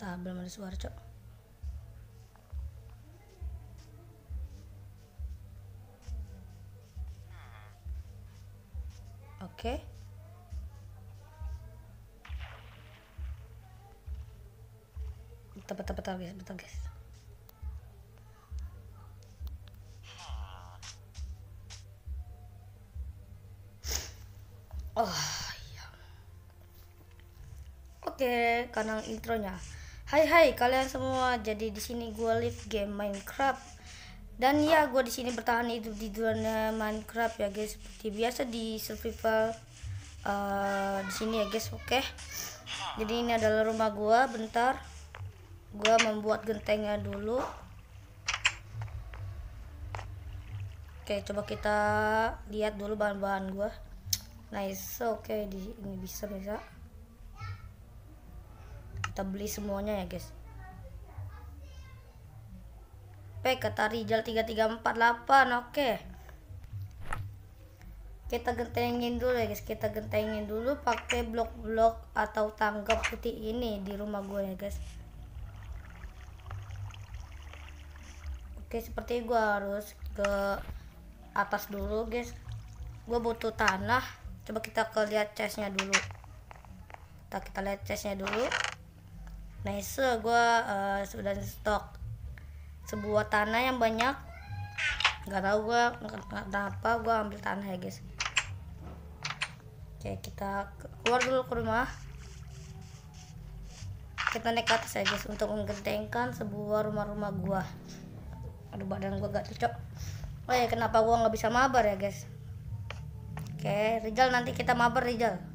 Tak belum ada suara, Cok. Oke. Okay. Bentar, bentar, bentar, guys. Betul, guys. Oh, iya. Oke, okay, kanal intronya. Hai hai kalian semua. Jadi di sini gue live game Minecraft. Dan ya gue di sini bertahan hidup di dunia Minecraft ya guys. Seperti biasa di survival uh, di sini ya guys. Oke. Okay. Jadi ini adalah rumah gue. Bentar. Gue membuat gentengnya dulu. Oke, okay, coba kita lihat dulu bahan-bahan gue. Nice. Oke, okay, di ini bisa bisa kita beli semuanya ya guys P kata Rijal 3348 oke kita gentengin dulu ya guys kita gentengin dulu pakai blok-blok atau tangga putih ini di rumah gue ya guys oke seperti gue harus ke atas dulu guys gue butuh tanah coba kita ke lihat chestnya dulu kita, kita lihat chestnya dulu nice gue uh, sudah stok sebuah tanah yang banyak nggak tahu gue kenapa gue ambil tanah ya guys oke kita keluar dulu ke rumah kita naik ke atas ya guys untuk menggentengkan sebuah rumah-rumah gue aduh badan gue gak cocok oh ya kenapa gue nggak bisa mabar ya guys oke Rizal nanti kita mabar Rizal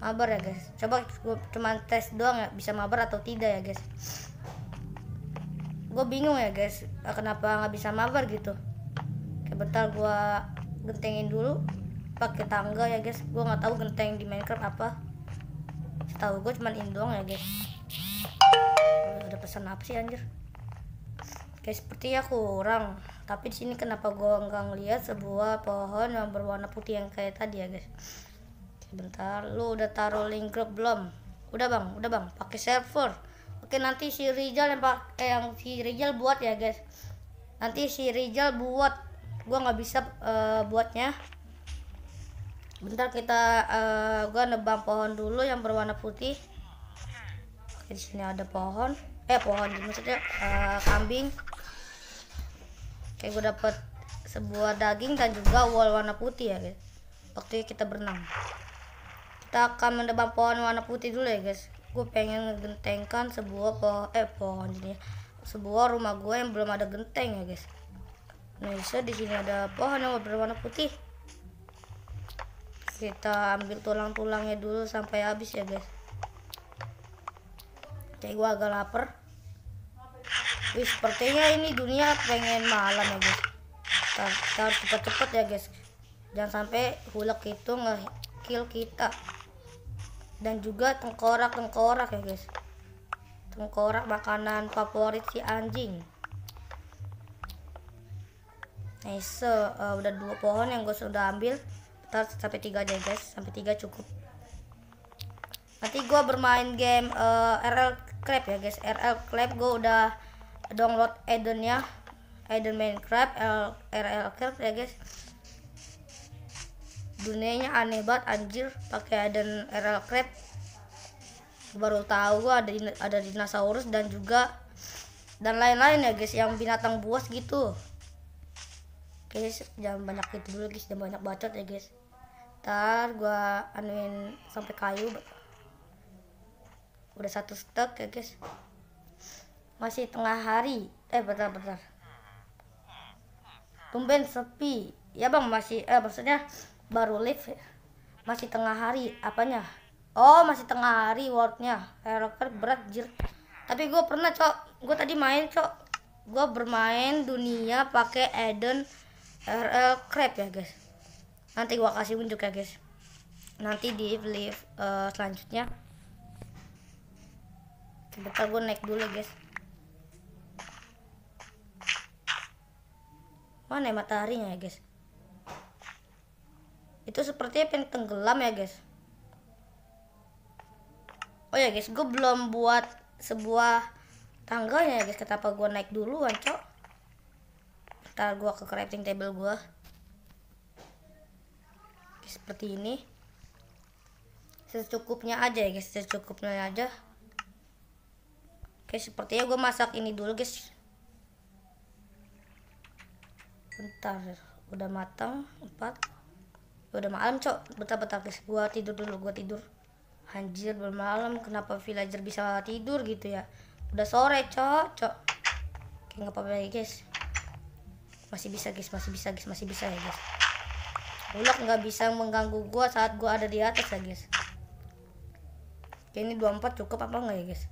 mabar ya guys coba gue cuman tes doang ya bisa mabar atau tidak ya guys gue bingung ya guys kenapa nggak bisa mabar gitu Oke, bentar gue gentengin dulu pakai tangga ya guys gue nggak tahu genteng di Minecraft apa tahu gue cuman ini doang ya guys ada pesan apa sih anjir Kayak seperti ya kurang. Tapi di sini kenapa gue nggak ngeliat sebuah pohon yang berwarna putih yang kayak tadi ya guys? bentar, lu udah taruh link grup belum udah bang udah bang pakai server oke nanti si Rizal yang pak eh, yang si Rizal buat ya guys nanti si Rizal buat gua nggak bisa uh, buatnya bentar kita uh, gua nebang pohon dulu yang berwarna putih oke di sini ada pohon eh pohon maksudnya uh, kambing oke gua dapet sebuah daging dan juga wall warna putih ya guys waktu kita berenang kita akan menebang pohon warna putih dulu ya guys gue pengen gentengkan sebuah pohon eh pohon ini sebuah rumah gue yang belum ada genteng ya guys nah bisa di sini ada pohon yang berwarna putih kita ambil tulang-tulangnya dulu sampai habis ya guys kayak gue agak lapar Wih, sepertinya ini dunia pengen malam ya guys kita, kita harus cepat-cepat ya guys jangan sampai hulek itu nge-kill kita dan juga tengkorak tengkorak ya guys tengkorak makanan favorit si anjing nice uh, eh, udah dua pohon yang gue sudah ambil ntar sampai tiga aja guys sampai tiga cukup nanti gue bermain game uh, eh, RL Crab ya guys RL Crab gue udah download Eden ya Eden Minecraft RL Crab ya guys dunianya aneh banget anjir pakai ada RL crab baru tahu gua ada ada dinosaurus dan juga dan lain-lain ya guys yang binatang buas gitu guys jangan banyak itu dulu guys jangan banyak bacot ya guys ntar gua anuin sampai kayu udah satu stek ya guys masih tengah hari eh bentar bentar tumben sepi ya bang masih eh maksudnya baru live ya? masih tengah hari apanya oh masih tengah hari wordnya rocker berat jir tapi gue pernah cok gue tadi main cok gue bermain dunia pakai Eden RL Crab ya guys nanti gue kasih unjuk ya guys nanti di live uh, selanjutnya sebentar gue naik dulu guys mana ya mataharinya ya guys itu sepertinya pengen tenggelam ya guys oh ya guys gue belum buat sebuah tangganya ya guys kenapa gue naik dulu, cok ntar gue ke crafting table gue seperti ini secukupnya aja ya guys secukupnya aja oke sepertinya gue masak ini dulu guys bentar udah matang empat udah malam cok betah-betah guys gue tidur dulu gua tidur anjir belum malam kenapa villager bisa tidur gitu ya udah sore cok cok oke nggak apa-apa ya, guys masih bisa guys masih bisa guys masih bisa ya guys ulok nggak bisa mengganggu gua saat gua ada di atas ya guys oke ini 24 cukup apa enggak ya guys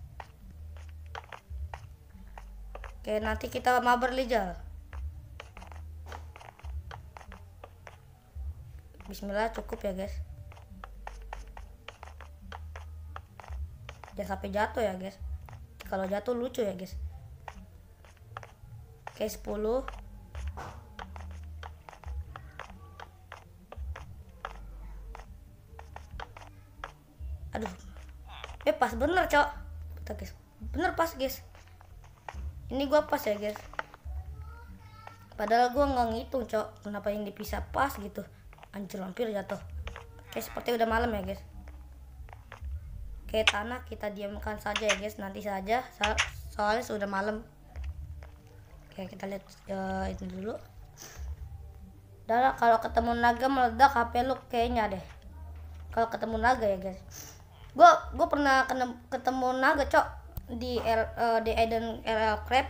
kayak nanti kita mabar lijal Bismillah cukup ya guys jangan sampai jatuh ya guys kalau jatuh lucu ya guys oke 10 aduh eh pas bener cok Bentar, bener pas guys ini gua pas ya guys padahal gua nggak ngitung cok kenapa yang dipisah pas gitu anjir hampir jatuh oke seperti udah malam ya guys oke tanah kita diamkan saja ya guys nanti saja so soalnya sudah malam oke kita lihat uh, eh, itu dulu darah kalau ketemu naga meledak HP lu kayaknya deh kalau ketemu naga ya guys gua gua pernah kena, ketemu naga cok di L, uh, eh, di Eden RL Crab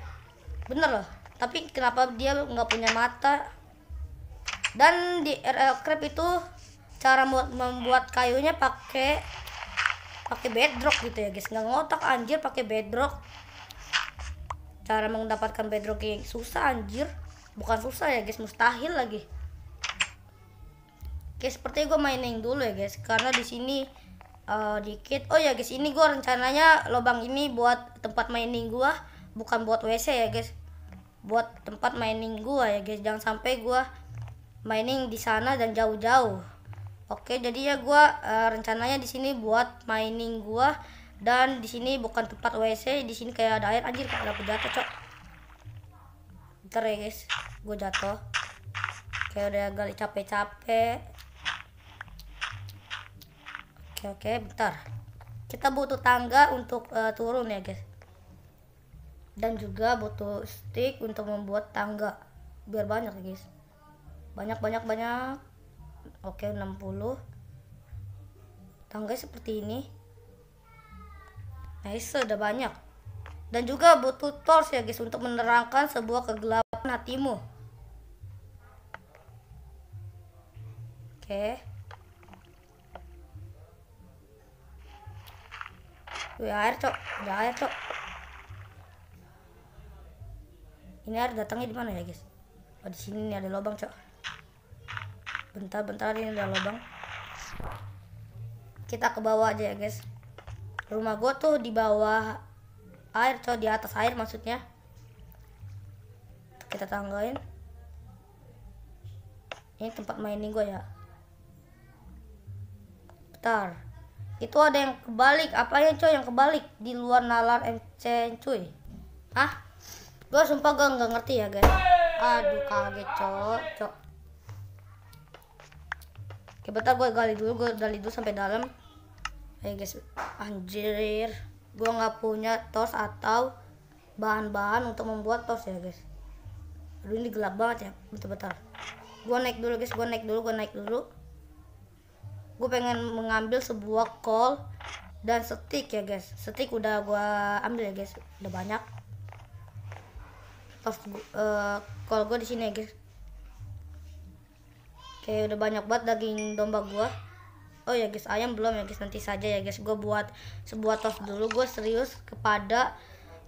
bener loh tapi kenapa dia nggak punya mata dan di RL eh, Crab itu cara membuat kayunya pakai pakai bedrock gitu ya guys nggak ngotak anjir pakai bedrock cara mendapatkan bedrock yang susah anjir bukan susah ya guys mustahil lagi Oke seperti gue mainin dulu ya guys karena di sini uh, dikit oh ya guys ini gue rencananya lubang ini buat tempat mainin gue bukan buat WC ya guys buat tempat mining gue ya guys jangan sampai gue mining di sana dan jauh-jauh. Oke, jadi ya gua uh, rencananya di sini buat mining gua dan di sini bukan tempat WC, di sini kayak ada air anjir kayak aku jatuh, Cok. Bentar ya, guys. Gua jatuh. Kayak udah agak capek-capek. Oke, oke, bentar. Kita butuh tangga untuk uh, turun ya, guys. Dan juga butuh stick untuk membuat tangga biar banyak, guys banyak banyak banyak oke 60 tangga seperti ini nah, nice sudah banyak dan juga butuh torch ya guys untuk menerangkan sebuah kegelapan hatimu oke Wih air cok, ada air cok. Ini air datangnya di mana ya guys? Oh di sini nih ada lubang cok bentar bentar ini udah lubang kita ke bawah aja ya guys rumah gue tuh di bawah air coy di atas air maksudnya kita tanggain ini tempat nih gue ya bentar itu ada yang kebalik apa ya coy yang kebalik di luar nalar MC cuy ah gue sumpah gue nggak ngerti ya guys aduh kaget cow coy Oke, bentar gue gali dulu, gue gali dulu sampai dalam. Ayo guys, anjir. Gue nggak punya tos atau bahan-bahan untuk membuat tos ya guys. Aduh ini gelap banget ya, bentar-bentar. Gue naik dulu guys, gue naik dulu, gue naik dulu. Gue pengen mengambil sebuah call dan stick ya guys. Stick udah gue ambil ya guys, udah banyak. Tos, uh, eh, call gue di sini ya guys kayak udah banyak banget daging domba gua oh ya guys ayam belum ya guys nanti saja ya guys gue buat sebuah tos dulu gue serius kepada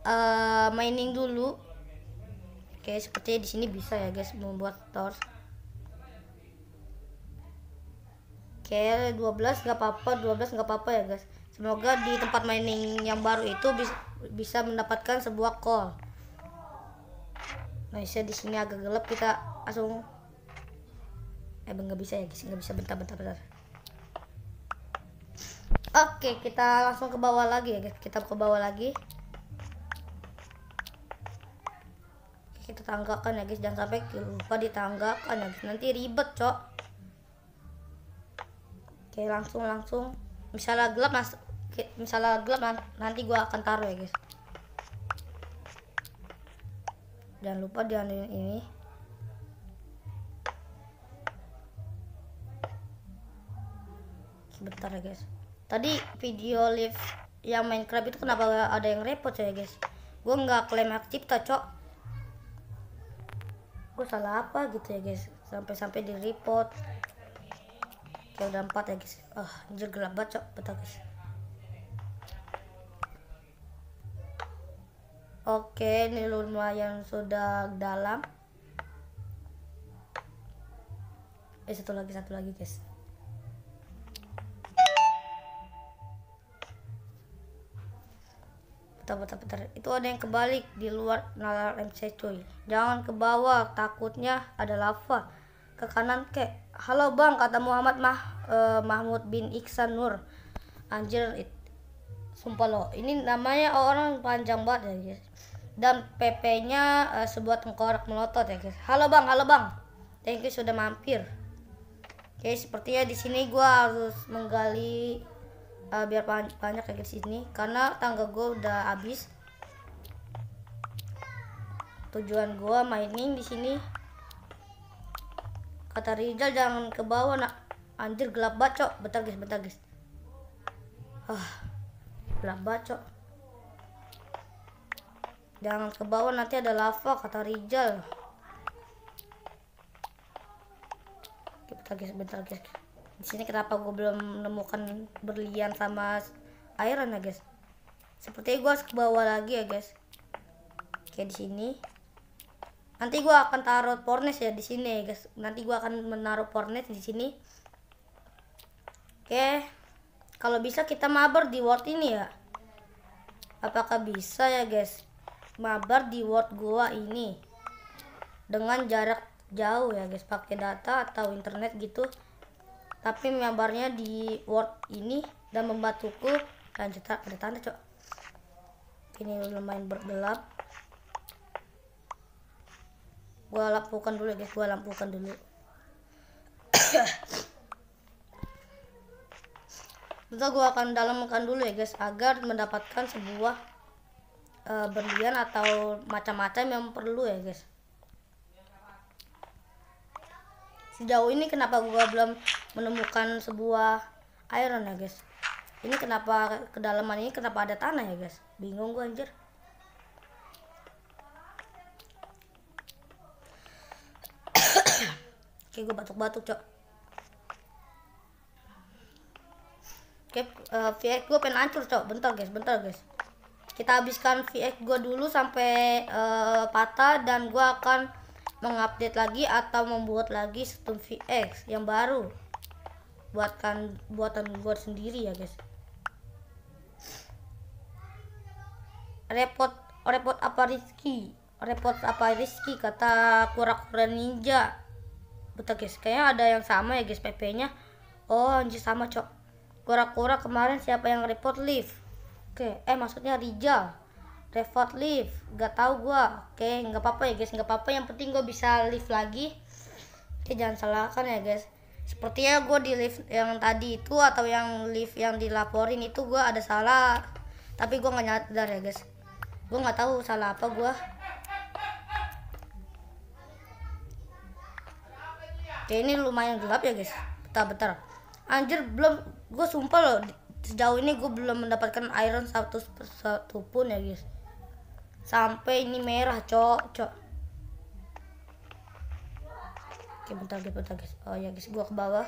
uh, mining dulu oke okay, seperti di sini bisa ya guys membuat tos oke okay, 12 nggak apa-apa 12 nggak apa-apa ya guys semoga di tempat mining yang baru itu bis bisa mendapatkan sebuah call nah di sini agak gelap kita langsung emang nggak bisa ya guys nggak bisa bentar bentar bentar Oke, kita langsung ke bawah lagi ya. guys Kita ke bawah lagi. Kita tanggakan ya guys, jangan sampai lupa ditanggakan ya guys. Nanti ribet, Cok. Oke, langsung langsung. Misalnya gelap, Mas. Misalnya gelap nanti gua akan taruh ya guys. Jangan lupa di ini. sebentar ya guys tadi video live yang Minecraft itu kenapa ada yang repot ya guys gue nggak klaim hak cipta cok gue salah apa gitu ya guys sampai-sampai di report kayak udah empat ya guys ah oh, anjir gelap banget cok betul guys oke ini lumayan sudah dalam eh satu lagi satu lagi guys itu ada yang kebalik di luar nalar MC cuy jangan ke bawah takutnya ada lava ke kanan ke halo bang kata Muhammad Mah uh, Mahmud bin Iksan Nur anjir it. sumpah lo ini namanya orang panjang banget ya guys dan PP-nya uh, eh, sebuah tengkorak melotot ya guys halo bang halo bang thank you sudah mampir Oke, okay, sepertinya di sini gue harus menggali uh, biar banyak, banyak ya gitu guys ini karena tangga gue udah habis tujuan gue mining di sini kata Rizal jangan ke bawah nak anjir gelap bacok bentar guys bentar guys ah gelap bacok jangan ke bawah nanti ada lava kata Rizal bentar guys bentar guys di sini kenapa gue belum menemukan berlian sama airan ya guys seperti gue harus ke bawah lagi ya guys kayak di sini nanti gue akan taruh pornes ya di sini ya guys nanti gue akan menaruh pornes di sini oke kalau bisa kita mabar di world ini ya apakah bisa ya guys mabar di world gua ini dengan jarak jauh ya guys pakai data atau internet gitu tapi menyambarnya di word ini dan membantuku lanjut ada tanda cok ini lumayan bergelap gua lampukan dulu ya guys gua lampukan dulu Bentar gua akan dalamkan dulu ya guys agar mendapatkan sebuah uh, berlian atau macam-macam yang perlu ya guys sejauh ini kenapa gua belum menemukan sebuah iron ya guys ini kenapa kedalaman ini kenapa ada tanah ya guys bingung gua anjir Oke, gue batuk-batuk, Cok. Oke, uh, eh, VX gue pengen hancur, Cok. Bentar, guys. Bentar, guys. Kita habiskan VX gue dulu sampai uh, patah dan gue akan mengupdate lagi atau membuat lagi sistem VX yang baru buatkan buatan gua sendiri ya guys repot repot apa Rizky repot apa Rizky kata kura-kura ninja betul guys kayaknya ada yang sama ya guys PP nya oh anjir sama cok kura-kura kemarin siapa yang repot lift oke eh maksudnya Rijal Revolt lift gak tau gue oke gak apa-apa ya guys gak apa-apa yang penting gue bisa lift lagi oke jangan salahkan ya guys sepertinya gue di lift yang tadi itu atau yang lift yang dilaporin itu gue ada salah tapi gue gak nyadar ya guys gue gak tahu salah apa gue oke ini lumayan gelap ya guys bentar-bentar anjir belum gue sumpah loh sejauh ini gue belum mendapatkan iron satu pun ya guys sampai ini merah cok cok oke bentar guys bentar guys oh ya guys gua ke bawah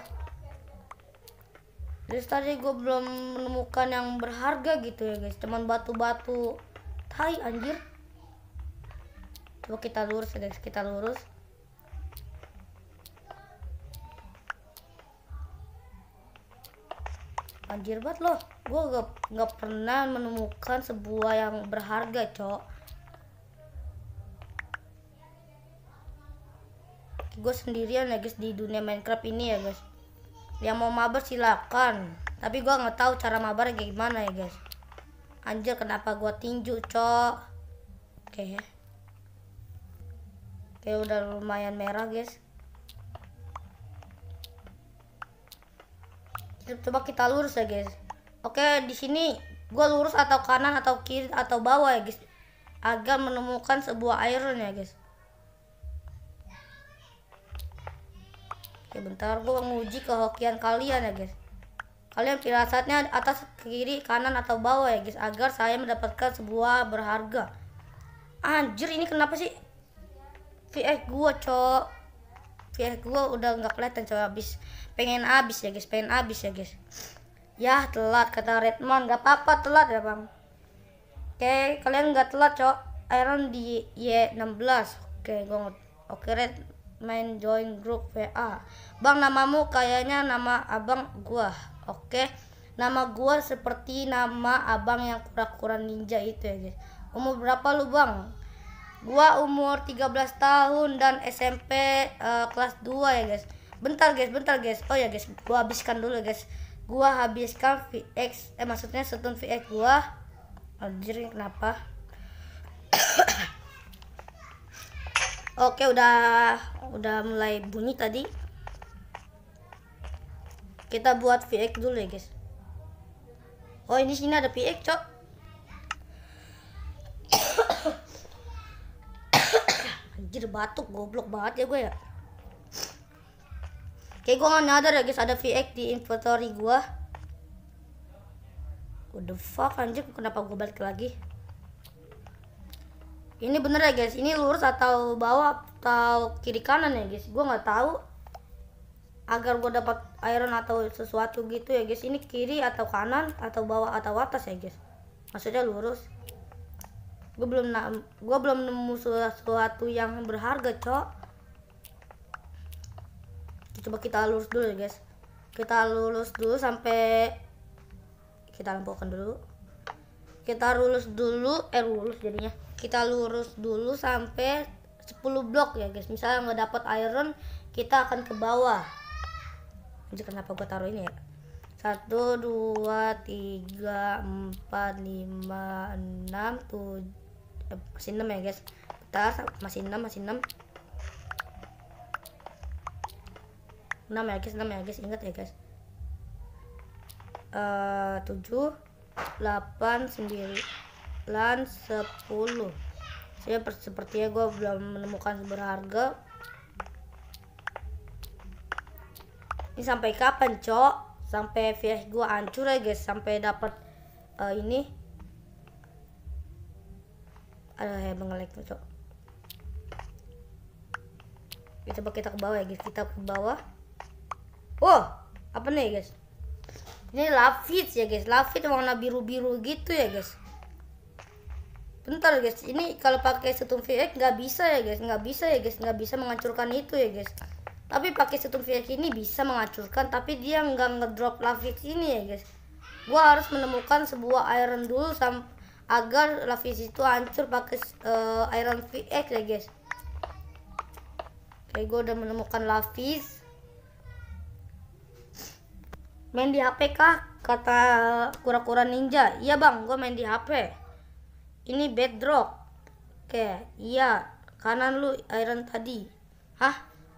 terus tadi gua belum menemukan yang berharga gitu ya guys cuman batu-batu tai anjir coba kita lurus ya guys kita lurus anjir banget loh gua gak, gak pernah menemukan sebuah yang berharga cok gue sendirian ya guys di dunia Minecraft ini ya guys yang mau mabar silakan tapi gue nggak tahu cara mabar kayak gimana ya guys anjir kenapa gue tinju cok oke ya. oke udah lumayan merah guys coba kita lurus ya guys oke di sini gue lurus atau kanan atau kiri atau bawah ya guys agar menemukan sebuah iron ya guys Oke ya, bentar gue menguji kehokian kalian ya guys Kalian saatnya atas, kiri, kanan, atau bawah ya guys Agar saya mendapatkan sebuah berharga Anjir ini kenapa sih vf gue cok vf gue udah nggak kelihatan cok habis Pengen abis ya guys Pengen abis ya guys yah telat kata Redmond Gak apa-apa telat ya bang Oke kalian nggak telat cok Iron di Y16 Oke gue Oke Red main join grup WA. Bang namamu kayaknya nama abang gua. Oke. Nama gua seperti nama abang yang kura-kura ninja itu ya guys. Umur berapa lu bang? Gua umur 13 tahun dan SMP uh, eh, kelas 2 ya guys. Bentar guys, bentar guys. Oh ya guys, gua habiskan dulu guys. Gua habiskan VX eh maksudnya setun VX gua. Anjir kenapa? Oke udah udah mulai bunyi tadi. Kita buat VX dulu ya guys. Oh ini sini ada VX cok. Anjir batuk goblok banget ya gue ya. Kayak gue nggak nyadar ya guys ada VX di inventory gue. What the fuck anjir kenapa gue balik lagi? ini bener ya guys ini lurus atau bawah atau kiri kanan ya guys gue nggak tahu agar gue dapat iron atau sesuatu gitu ya guys ini kiri atau kanan atau bawah atau atas ya guys maksudnya lurus gue belum gue belum nemu sesuatu yang berharga cok coba kita lurus dulu ya guys kita lurus dulu sampai kita lempokkan dulu kita lurus dulu eh lurus jadinya kita lurus dulu sampai 10 blok ya guys misalnya nggak dapat iron kita akan ke bawah jadi kenapa gue taruh ini ya 1 2 3 4 5 6 7 eh, masih 6 ya guys bentar masih 6 masih 6 6 ya guys 6 ya guys ingat ya guys uh, 7 8 sendiri lan 10 saya sepertinya gue belum menemukan berharga ini sampai kapan cok sampai VS gue hancur ya guys sampai dapat uh, eh, ini ada heboh mengelek cok kita ya, coba kita ke bawah ya guys kita ke bawah wow apa nih guys ini lafit ya guys lafit warna biru biru gitu ya guys bentar guys ini kalau pakai setum VX nggak bisa ya guys nggak bisa ya guys nggak bisa menghancurkan itu ya guys tapi pakai setum VX ini bisa menghancurkan tapi dia nggak ngedrop lavix ini ya guys gua harus menemukan sebuah iron dulu sam agar lavix itu hancur pakai uh, iron VX ya guys oke gua udah menemukan lavix main di HP kah kata kura-kura ninja iya bang gua main di HP ini bedrock. Oke, iya. Kanan lu iron tadi. Hah?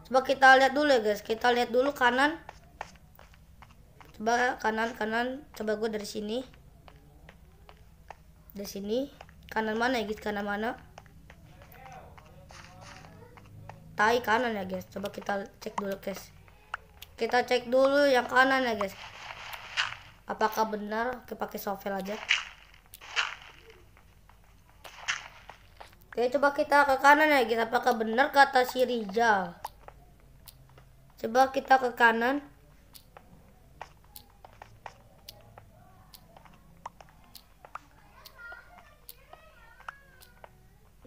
Coba kita lihat dulu ya guys. Kita lihat dulu kanan. Coba kanan kanan. Coba gue dari sini. Dari sini. Kanan mana ya guys? Kanan mana? Tai kanan ya guys. Coba kita cek dulu guys. Kita cek dulu yang kanan ya guys. Apakah benar? Oke pakai sovel aja. Oke, coba kita ke kanan ya guys. Apakah benar kata si Rizal? Coba kita ke kanan.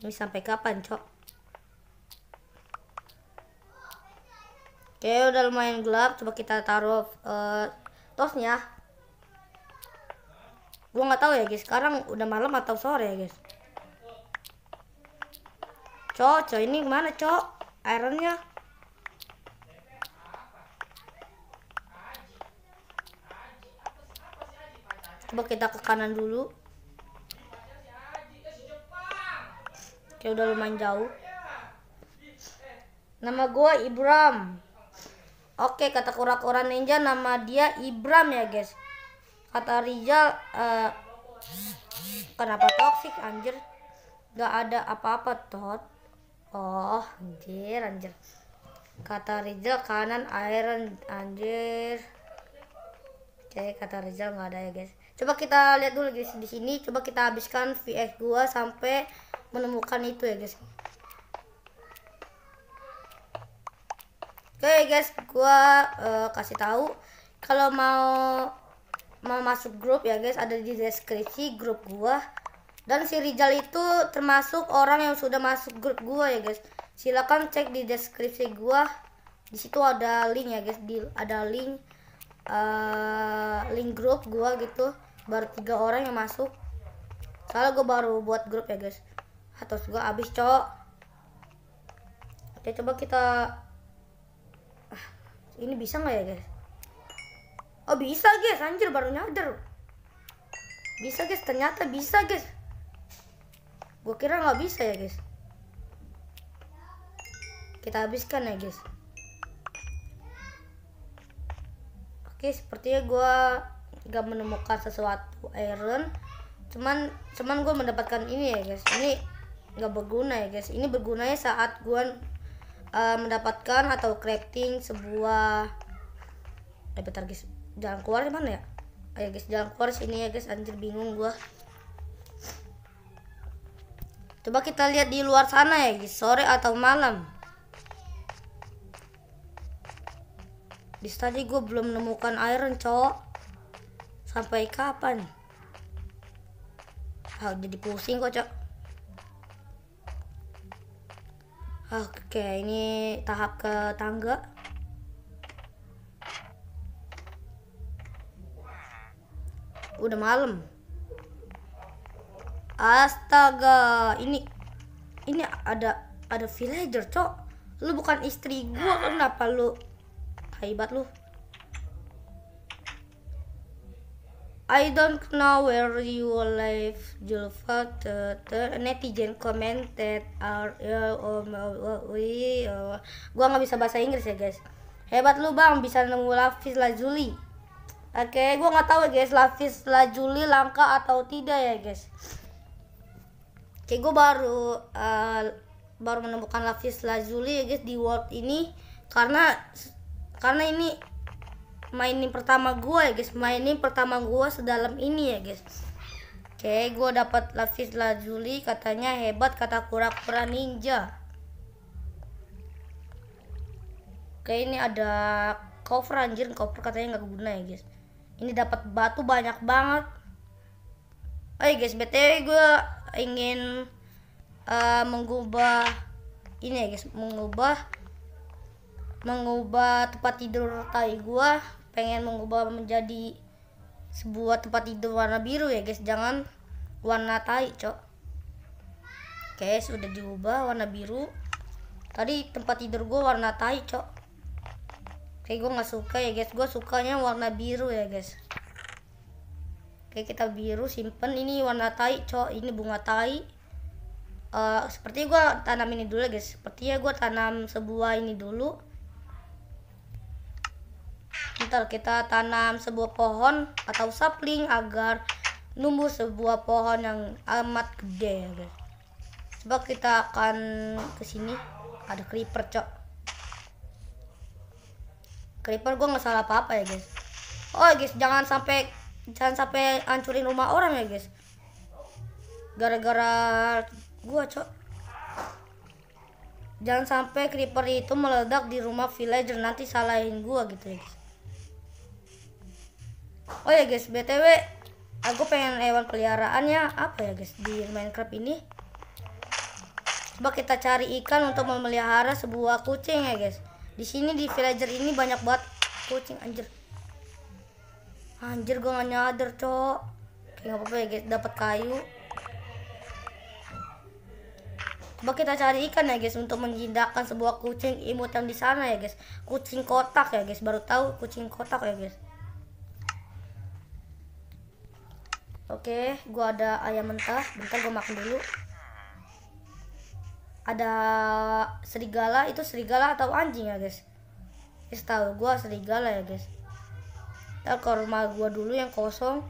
Ini sampai kapan, Cok? Oke, udah lumayan gelap. Coba kita taruh uh, tosnya. Gua nggak tahu ya, guys. Sekarang udah malam atau sore ya, guys. Cok, cok ini mana cok? Ironnya? Coba kita ke kanan dulu. Kita udah lumayan jauh. Nama gue Ibram. Oke, kata kura-kura ninja nama dia Ibram ya, guys. Kata Rizal, uh, kenapa toxic anjir? Gak ada apa-apa, Tot. Oh, anjir, anjir. Kata Rizal kanan air anjir. Oke, kata Rizal nggak ada ya, guys. Coba kita lihat dulu guys di sini. Coba kita habiskan VX gua sampai menemukan itu ya, guys. Oke, guys, gua uh, kasih tahu kalau mau mau masuk grup ya, guys, ada di deskripsi grup gua dan si Rizal itu termasuk orang yang sudah masuk grup gua ya guys. Silakan cek di deskripsi gua. Di situ ada link ya guys, di ada link uh, link grup gua gitu. Baru tiga orang yang masuk. Soalnya gua baru buat grup ya guys. atau gua abis cok. Oke, coba kita ah, ini bisa nggak ya guys? Oh bisa guys, anjir baru nyadar. Bisa guys, ternyata bisa guys gue kira nggak bisa ya guys kita habiskan ya guys oke sepertinya gue nggak menemukan sesuatu iron cuman cuman gue mendapatkan ini ya guys ini nggak berguna ya guys ini bergunanya saat gue uh, mendapatkan atau crafting sebuah eh bentar guys jalan keluar mana ya ayo guys jalan keluar sini ya guys anjir bingung gue Coba kita lihat di luar sana ya, sore atau malam. Di tadi gue belum nemukan iron, cowok. Sampai kapan? Ah, jadi pusing kok, cok. Oke, ini tahap ke tangga. Udah malam. Astaga, ini ini ada ada villager, Cok. Lu bukan istri gua, kenapa lu hebat lu? I don't know where you live, Julfa. Netizen commented, are um, uh, uh, uh, Gua nggak bisa bahasa Inggris ya guys. Hebat lu bang, bisa nemu Lafis Lazuli. Oke, okay, gua nggak tahu ya guys, Lafis Lazuli langka atau tidak ya guys kayak gue baru uh, baru menemukan Lapis Lazuli ya guys di world ini karena karena ini mainin pertama gue ya guys mainin pertama gue sedalam ini ya guys oke okay, gue dapat Lapis Lazuli katanya hebat kata kura-kura ninja oke okay, ini ada cover anjir cover katanya nggak guna ya guys ini dapat batu banyak banget Oke ya guys, btw gue ingin uh, mengubah ini ya guys mengubah mengubah tempat tidur tai gua pengen mengubah menjadi sebuah tempat tidur warna biru ya guys jangan warna tai cok oke sudah diubah warna biru tadi tempat tidur gua warna tai cok oke gua nggak suka ya guys gua sukanya warna biru ya guys oke kita biru simpen ini warna tai cok ini bunga tai uh, eh, seperti gua tanam ini dulu guys sepertinya gua tanam sebuah ini dulu ntar kita tanam sebuah pohon atau sapling agar numbuh sebuah pohon yang amat gede ya guys coba kita akan kesini ada creeper cok creeper gua nggak salah apa apa ya guys oh guys jangan sampai jangan sampai hancurin rumah orang ya guys gara-gara gua cok jangan sampai creeper itu meledak di rumah villager nanti salahin gua gitu ya guys oh ya guys btw aku pengen hewan peliharaannya apa ya guys di minecraft ini coba kita cari ikan untuk memelihara sebuah kucing ya guys di sini di villager ini banyak banget kucing anjir Anjir gue gak nyadar cok Gak apa-apa ya guys dapat kayu Coba kita cari ikan ya guys untuk menjindakan sebuah kucing imut yang di sana ya guys. Kucing kotak ya guys, baru tahu kucing kotak ya guys. Oke, gue ada ayam mentah. Bentar gue makan dulu. Ada serigala, itu serigala atau anjing ya guys? Guys tahu gue serigala ya guys ya ke rumah gua dulu yang kosong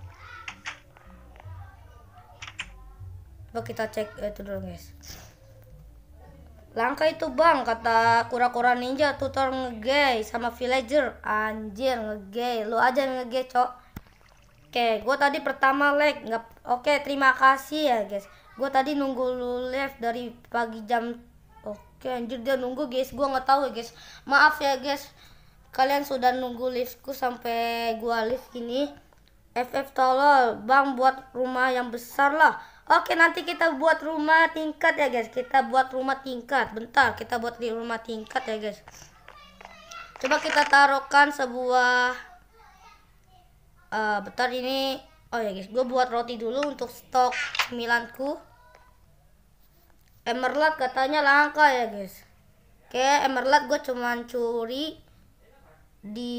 coba kita cek eh, itu dulu guys langkah itu bang kata kura-kura ninja tutor ngegay sama villager anjir ngegay lu aja ngegay cok oke gue tadi pertama lag nggak oke terima kasih ya guys gue tadi nunggu lu live dari pagi jam oke anjir dia nunggu guys gue nggak tahu guys maaf ya guys Kalian sudah nunggu liftku sampai gua lift ini. FF tolol, Bang buat rumah yang besar lah. Oke, nanti kita buat rumah tingkat ya, guys. Kita buat rumah tingkat. Bentar, kita buat di rumah tingkat ya, guys. Coba kita taruhkan sebuah uh, bentar ini oh ya guys gue buat roti dulu untuk stok milanku. emerald katanya langka ya guys oke emerald gue cuman curi di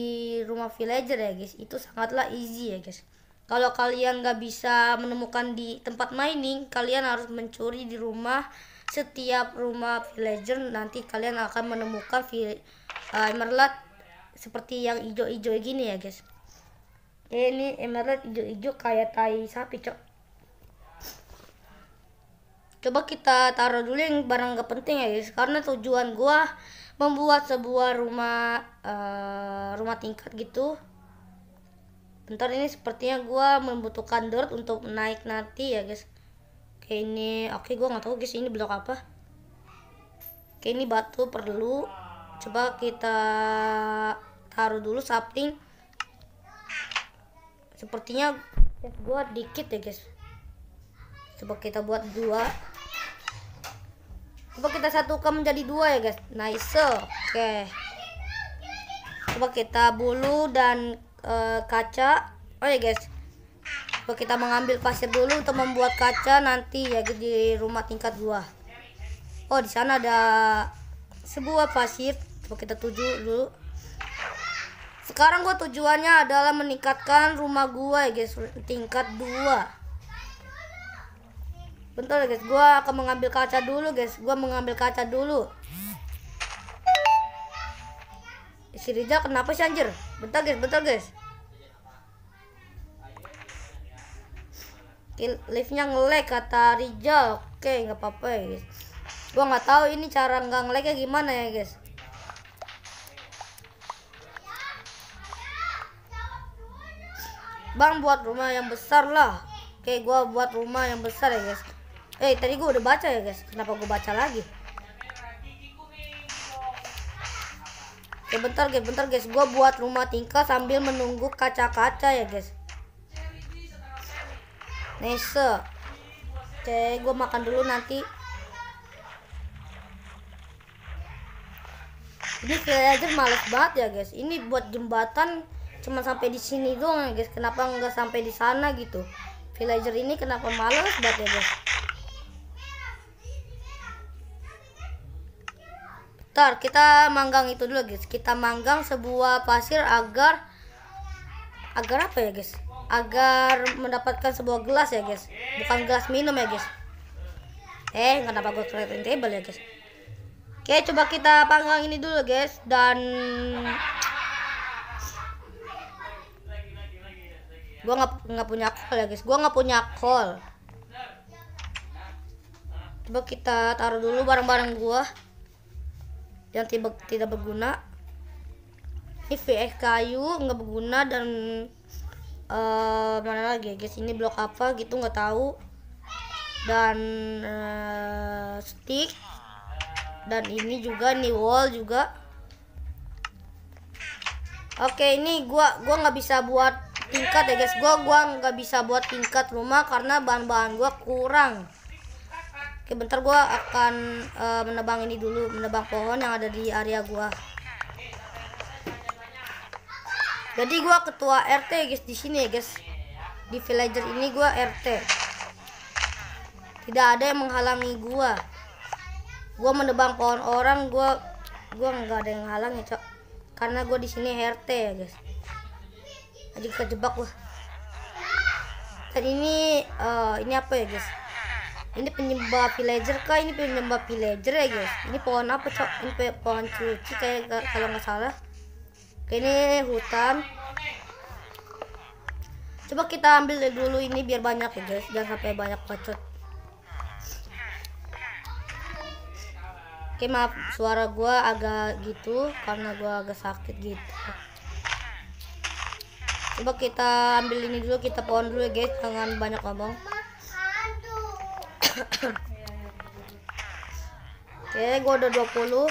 rumah villager ya guys itu sangatlah easy ya guys kalau kalian nggak bisa menemukan di tempat mining kalian harus mencuri di rumah setiap rumah villager nanti kalian akan menemukan uh, emerald seperti yang ijo-ijo gini ya guys eh, ini emerald ijo-ijo kayak tai sapi cok coba kita taruh dulu yang barang gak penting ya guys karena tujuan gua membuat sebuah rumah uh, rumah tingkat gitu bentar ini sepertinya gue membutuhkan dirt untuk naik nanti ya guys oke ini oke gue nggak tahu guys ini blok apa oke ini batu perlu coba kita taruh dulu sapling sepertinya gue dikit ya guys coba kita buat dua coba kita satukan menjadi dua ya guys nice oke okay. coba kita bulu dan uh, kaca oh ya guys coba kita mengambil pasir dulu untuk membuat kaca nanti ya di rumah tingkat dua. oh di sana ada sebuah pasir coba kita tuju dulu sekarang gua tujuannya adalah meningkatkan rumah gua ya guys tingkat 2 Bentar guys, gue akan mengambil kaca dulu guys. gue mengambil kaca dulu. Si Riza kenapa sih anjir? Bentar guys, bentar guys. liftnya ngelek kata Riza oke nggak apa-apa ya guys gue nggak tahu ini cara nggak ngeleknya gimana ya guys bang buat rumah yang besar lah oke gua buat rumah yang besar ya guys Eh tadi gue udah baca ya guys. Kenapa gue baca lagi? Ya bentar guys, bentar guys. Gue buat rumah tingkat sambil menunggu kaca-kaca ya guys. Nese. Oke, gue makan dulu nanti. Ini villager males banget ya guys. Ini buat jembatan cuma sampai di sini doang ya guys. Kenapa nggak sampai di sana gitu? Villager ini kenapa males banget ya guys? Bentar, kita manggang itu dulu guys. Kita manggang sebuah pasir agar agar apa ya guys? Agar mendapatkan sebuah gelas ya guys. Bukan gelas minum ya guys. Eh kenapa gue keliatan table ya guys? Oke coba kita panggang ini dulu guys dan gue nggak punya call ya guys. Gue nggak punya call. Coba kita taruh dulu barang-barang gua yang tiba, tidak berguna IVS kayu nggak berguna dan uh, eh, mana lagi ya, guys ini blok apa gitu nggak tahu dan uh, stick dan ini juga nih wall juga oke ini gua gua nggak bisa buat tingkat ya guys gua gua nggak bisa buat tingkat rumah karena bahan-bahan gua kurang Oke, bentar gua akan uh, menebang ini dulu, menebang pohon yang ada di area gua. Jadi gua ketua RT guys di sini ya guys. Di villager ini gua RT. Tidak ada yang menghalangi gua. Gua menebang pohon orang, gua gua nggak ada yang halang ya, Cok. Karena gua di sini RT ya guys. Jadi kejebak gua. Dan ini uh, ini apa ya guys? ini penyembah villager kah ini penyembah villager ya guys ini pohon apa cok ini pohon cuci kayak kalau nggak salah Oke, ini hutan coba kita ambil dulu ini biar banyak ya guys jangan sampai banyak pacot oke maaf suara gua agak gitu karena gua agak sakit gitu coba kita ambil ini dulu kita pohon dulu ya guys jangan banyak ngomong Oke, okay, gue udah 20 Oke,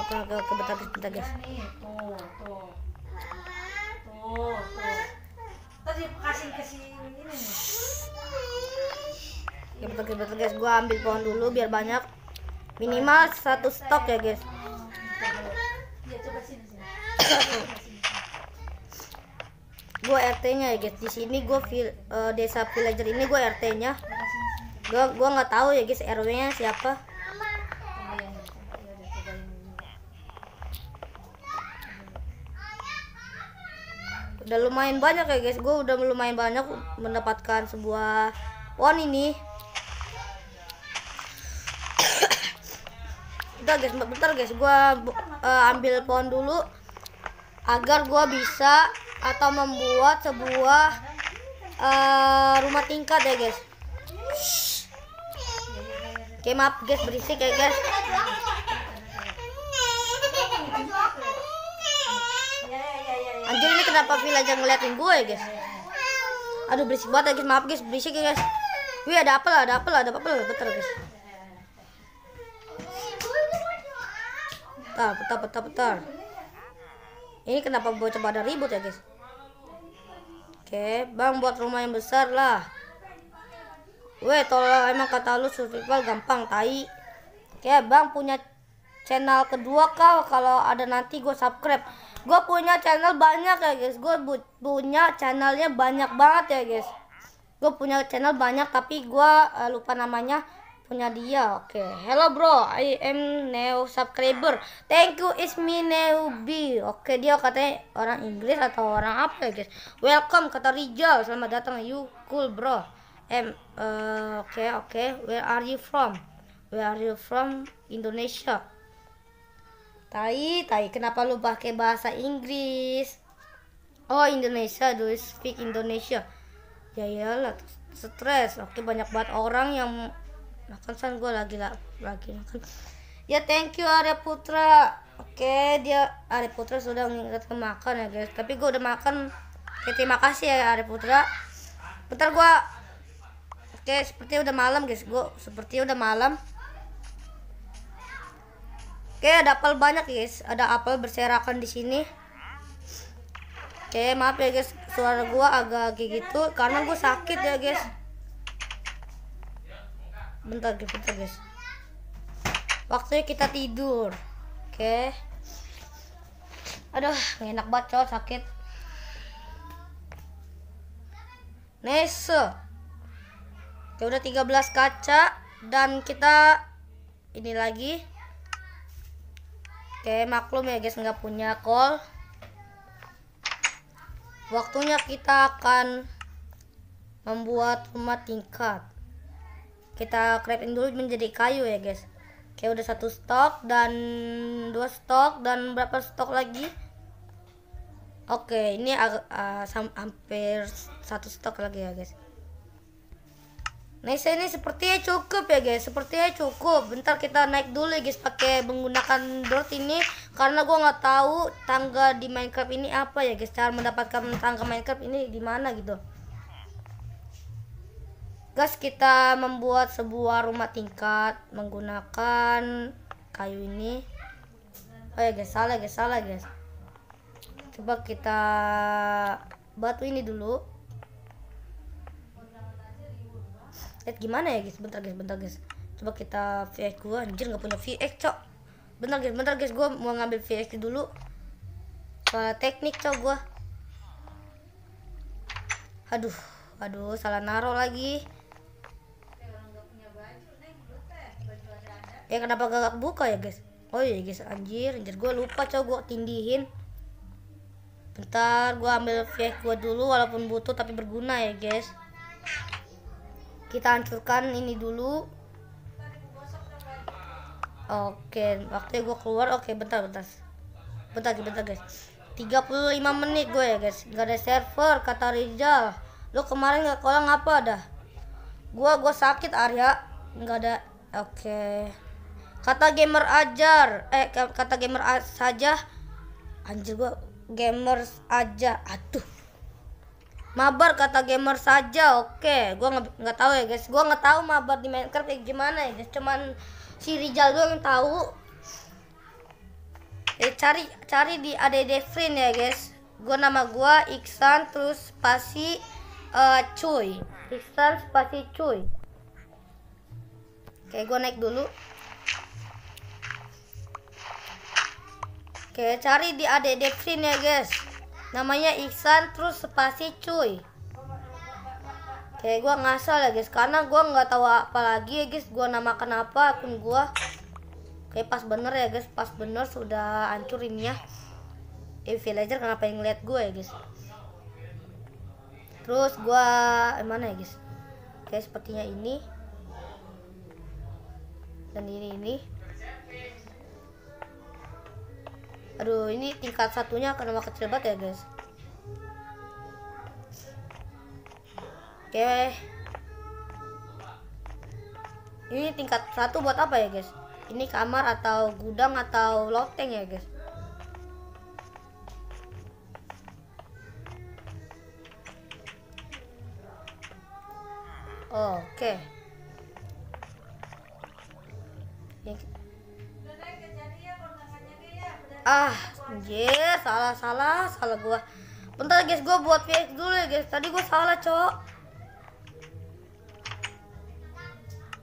oke, oke, bentar, bentar guys Tuh, tuh bentar, bentar guys, gue ambil pohon dulu biar banyak Minimal satu stok ya guys Ya, coba sini, sini gue RT-nya ya guys di sini gue uh, desa villager ini gue RT-nya gue gua nggak tahu ya guys RW-nya siapa udah lumayan banyak ya guys gue udah lumayan banyak mendapatkan sebuah pohon ini udah guys bentar guys gue uh, ambil pohon dulu agar gue bisa atau membuat sebuah uh, rumah tingkat ya guys oke okay, maaf guys berisik ya guys anjir ini kenapa villager ngeliatin gue ya guys aduh berisik banget ya guys maaf guys berisik ya guys wih ada apel ada apel ada apel betul guys Bentar, bentar, bentar, bentar. Ini kenapa gue coba ada ribut ya, guys? Oke, bang buat rumah yang besar lah. Weh, tolong emang kata lu survival gampang, tai. Oke, bang punya channel kedua kau kalau ada nanti gue subscribe. Gue punya channel banyak ya guys, gue bu punya channelnya banyak banget ya guys. Gue punya channel banyak tapi gue uh, lupa namanya punya dia. Oke. Okay. Hello bro, I am new subscriber. Thank you is me newbie. Oke, okay, dia katanya orang Inggris atau orang apa ya, guys. Welcome kata Rijal. Selamat datang you cool bro. Em uh, oke oke. Where are you from? Where are you from? Indonesia. Tai, tai. Kenapa lu pakai bahasa Inggris? Oh, Indonesia. Do you speak Indonesia? Ya iyalah, stress Oke, okay, banyak banget orang yang makan kan gue lagi lah lagi makan ya thank you Arya Putra oke dia Arya Putra sudah mengingatkan makan ya guys tapi gue udah makan oke, terima kasih ya Arya Putra bentar gue oke seperti udah malam guys gue seperti udah malam oke ada apel banyak guys ada apel berserakan di sini oke maaf ya guys suara gue agak gitu karena gue sakit ya guys bentar guys bentar guys waktunya kita tidur oke okay. aduh enak banget cowok sakit Nice ya udah 13 kaca dan kita ini lagi oke maklum ya guys nggak punya call waktunya kita akan membuat rumah tingkat kita crafting dulu menjadi kayu ya guys kayak udah satu stok dan dua stok dan berapa stok lagi oke ini uh, hampir satu stok lagi ya guys Nice ini sepertinya cukup ya guys, sepertinya cukup. Bentar kita naik dulu ya guys pakai menggunakan dot ini karena gua nggak tahu tangga di Minecraft ini apa ya guys. Cara mendapatkan tangga Minecraft ini di mana gitu. Gas kita membuat sebuah rumah tingkat menggunakan kayu ini. Oh ya guys, salah guys, salah guys. Coba kita batu ini dulu. Lihat gimana ya guys, bentar guys, bentar guys. Coba kita VX gua anjir nggak punya VX, cok. Bentar guys, bentar guys, gua mau ngambil VX dulu. Salah teknik cok gua. Aduh, aduh salah naruh lagi ya kenapa gak buka ya guys oh iya guys anjir anjir gue lupa coba gue tindihin bentar gue ambil vek gue dulu walaupun butuh tapi berguna ya guys kita hancurkan ini dulu oke waktu gue keluar oke bentar bentar bentar bentar guys 35 menit gue ya guys gak ada server kata Rizal lo kemarin gak kolang apa dah gue gue sakit Arya nggak ada oke okay. Kata gamer ajar, eh kata gamer saja. Anjir gua gamer aja. Aduh. Mabar kata gamer saja. Oke, gua nggak tahu ya guys. Gua nggak tahu mabar di Minecraft kayak gimana ya guys. Cuman si Rizal gua yang tahu. Eh cari cari di ADD Friend ya guys. Gua nama gua Iksan terus pasti uh, eh, cuy. Iksan pasti cuy. Oke, gua naik dulu. Oke, cari di adik Devrin ya guys. Namanya Iksan terus spasi cuy. Oke, gua ngasal ya guys karena gua nggak tahu apa lagi ya guys. Gua nama kenapa akun gua. Oke, pas bener ya guys, pas bener sudah hancur ya. Eh, villager kenapa yang ngeliat gue ya guys? Terus gua eh, mana ya guys? Oke, sepertinya ini. Dan ini ini. aduh ini tingkat satunya kenapa kecil banget ya guys oke okay. ini tingkat satu buat apa ya guys ini kamar atau gudang atau loteng ya guys oke okay. ah yes salah salah salah gua bentar guys gua buat VX dulu ya guys tadi gua salah cok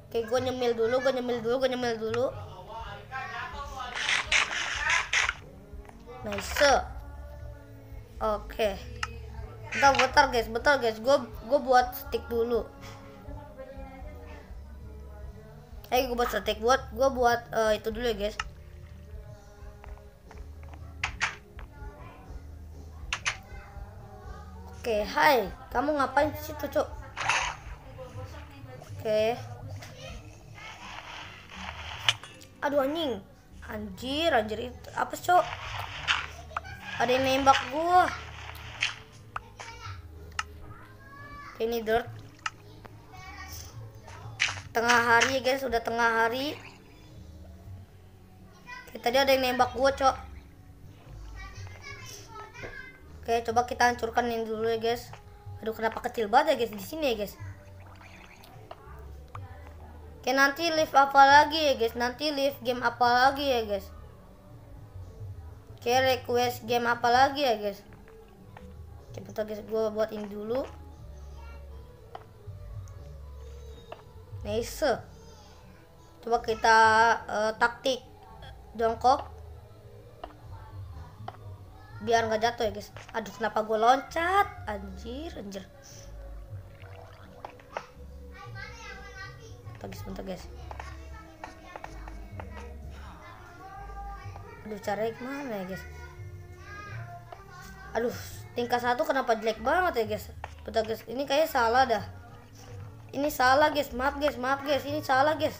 oke gua nyemil dulu gua nyemil dulu gua nyemil dulu nice oke bentar bentar guys bentar guys gua gua buat stick dulu Eh, gua buat stick buat gua buat uh, itu dulu ya guys. Oke, okay, hai. Kamu ngapain sih, Cuk? Oke. Okay. Aduh anjing. Anjir, anjir itu apa, Cuk? Ada yang nembak gua. Ini dirt. Tengah hari, guys, sudah tengah hari. Kita tadi ada yang nembak gua, Cok. Oke, coba kita hancurkan ini dulu ya, guys. Aduh, kenapa kecil banget ya, guys, di sini ya, guys. Oke, nanti live apa lagi ya, guys? Nanti live game apa lagi ya, guys? Oke, request game apa lagi ya, guys? Oke, bentar guys, gue buat ini dulu. Nice. Coba kita uh, taktik eh, jongkok biar nggak jatuh ya guys aduh kenapa gue loncat anjir anjir bentar guys guys aduh caranya gimana ya guys aduh tingkat satu kenapa jelek banget ya guys bentar guys ini kayaknya salah dah ini salah guys maaf guys maaf guys ini salah guys